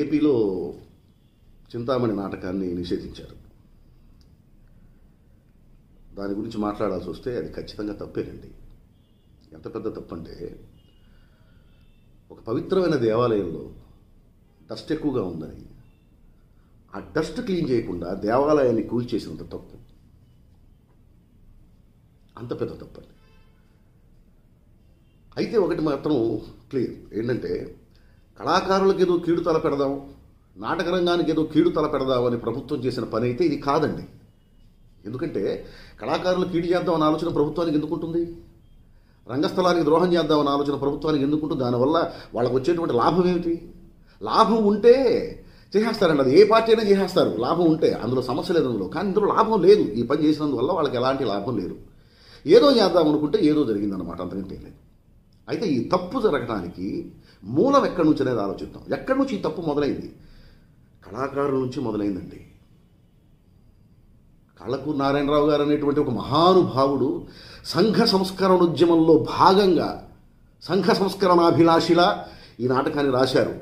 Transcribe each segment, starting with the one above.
ఏపీలో చింతామణి నాటకాన్ని నిషేధించారు దాని గురించి మాట్లాడాల్సి వస్తే అది ఖచ్చితంగా తప్పేనండి ఎంత పెద్ద తప్పంటే ఒక పవిత్రమైన దేవాలయంలో డస్ట్ ఎక్కువగా ఉందని ఆ డస్ట్ క్లీన్ చేయకుండా దేవాలయాన్ని కూల్చేసినంత తప్పు అంత పెద్ద తప్పండి అయితే ఒకటి మాత్రం క్లియర్ ఏంటంటే కళాకారులకు ఏదో కీడు తలపెడదాం రంగానికి ఏదో కీడు తలపెడదాం అని ప్రభుత్వం చేసిన పని అయితే ఇది కాదండి ఎందుకంటే కళాకారులు కీడు చేద్దాం అనే ఆలోచన ప్రభుత్వానికి ఉంటుంది రంగస్థలానికి ద్రోహం చేద్దాం అనే ఆలోచన ప్రభుత్వానికి ఉంటుంది దానివల్ల వాళ్ళకు వచ్చేటువంటి లాభం ఏమిటి లాభం ఉంటే చేసేస్తారండి అది ఏ పార్టీ అయినా చేసేస్తారు లాభం ఉంటే అందులో సమస్య లేదు అందులో కానీ ఇందులో లాభం లేదు ఈ పని చేసినందువల్ల వాళ్ళకి ఎలాంటి లాభం లేదు ఏదో చేద్దాం అనుకుంటే ఏదో జరిగిందనమాట అంతకంటే లేదు అయితే ఈ తప్పు జరగడానికి మూలం ఎక్కడి నుంచి అనేది ఆలోచిద్దాం ఎక్కడి నుంచి ఈ తప్పు మొదలైంది కళాకారుల నుంచి మొదలైందండి కళ్ళకు నారాయణరావు గారు అనేటువంటి ఒక మహానుభావుడు సంఘ సంస్కరణ ఉద్యమంలో భాగంగా సంఘ సంస్కరణాభిలాషిలా ఈ నాటకాన్ని రాశారు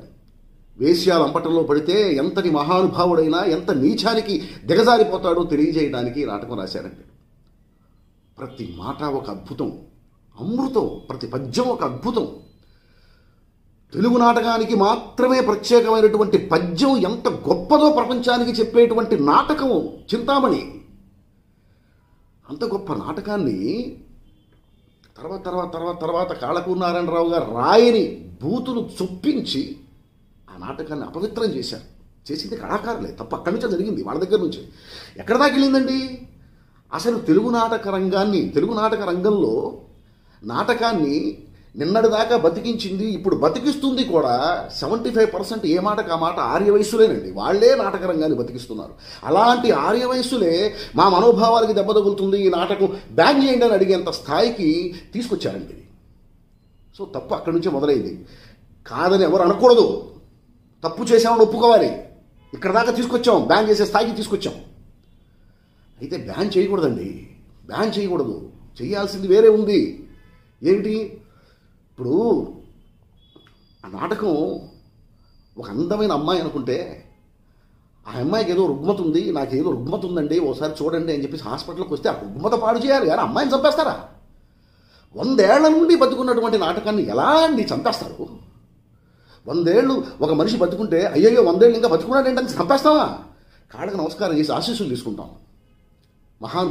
వేశ్యాలు అంపటంలో పడితే ఎంతటి మహానుభావుడైనా ఎంత నీచానికి దిగజారిపోతాడో తెలియజేయడానికి ఈ నాటకం రాశారండి ప్రతి మాట ఒక అద్భుతం అమృతం ప్రతి పద్యం ఒక అద్భుతం తెలుగు నాటకానికి మాత్రమే ప్రత్యేకమైనటువంటి పద్యం ఎంత గొప్పదో ప్రపంచానికి చెప్పేటువంటి నాటకం చింతామణి అంత గొప్ప నాటకాన్ని తర్వాత తర్వాత తర్వాత తర్వాత కాళకూరు నారాయణరావు గారు రాయని బూతులు చొప్పించి ఆ నాటకాన్ని అపవిత్రం చేశారు చేసింది కళాకారులే తప్ప అక్కడి నుంచే జరిగింది వాళ్ళ దగ్గర నుంచి ఎక్కడ దాకా వెళ్ళిందండి అసలు తెలుగు నాటక రంగాన్ని తెలుగు నాటక రంగంలో నాటకాన్ని నిన్నటిదాకా బతికించింది ఇప్పుడు బతికిస్తుంది కూడా సెవెంటీ ఫైవ్ పర్సెంట్ ఏ మాటకు ఆ మాట ఆర్య వయస్సులేనండి వాళ్లే నాటక రంగాన్ని బతికిస్తున్నారు అలాంటి ఆర్య వయస్సులే మా మనోభావాలకి దెబ్బ తగులుతుంది ఈ నాటకం బ్యాన్ చేయండి అని అడిగేంత స్థాయికి తీసుకొచ్చారండి సో తప్పు అక్కడి నుంచే మొదలైంది కాదని ఎవరు అనకూడదు తప్పు చేశామని ఒప్పుకోవాలి ఇక్కడ దాకా తీసుకొచ్చాం బ్యాన్ చేసే స్థాయికి తీసుకొచ్చాం అయితే బ్యాన్ చేయకూడదండి బ్యాన్ చేయకూడదు చేయాల్సింది వేరే ఉంది ఏంటి ఇప్పుడు ఆ నాటకం ఒక అందమైన అమ్మాయి అనుకుంటే ఆ అమ్మాయికి ఏదో రుగ్మత ఉంది నాకు ఏదో రుగ్మత ఉందండి ఓసారి చూడండి అని చెప్పేసి హాస్పిటల్కి వస్తే ఆ రుగ్మత పాడు చేయాలి కానీ అమ్మాయిని చంపేస్తారా వందేళ్ల నుండి బతుకున్నటువంటి నాటకాన్ని ఎలా అండి చంపేస్తారు వందేళ్ళు ఒక మనిషి బతుకుంటే అయ్యయ్యో వందేళ్ళు ఇంకా బతుకున్నాడు ఏంటంటే చంపేస్తావా కాళ్ళకి నమస్కారం చేసి ఆశీస్సులు తీసుకుంటాం మహాన్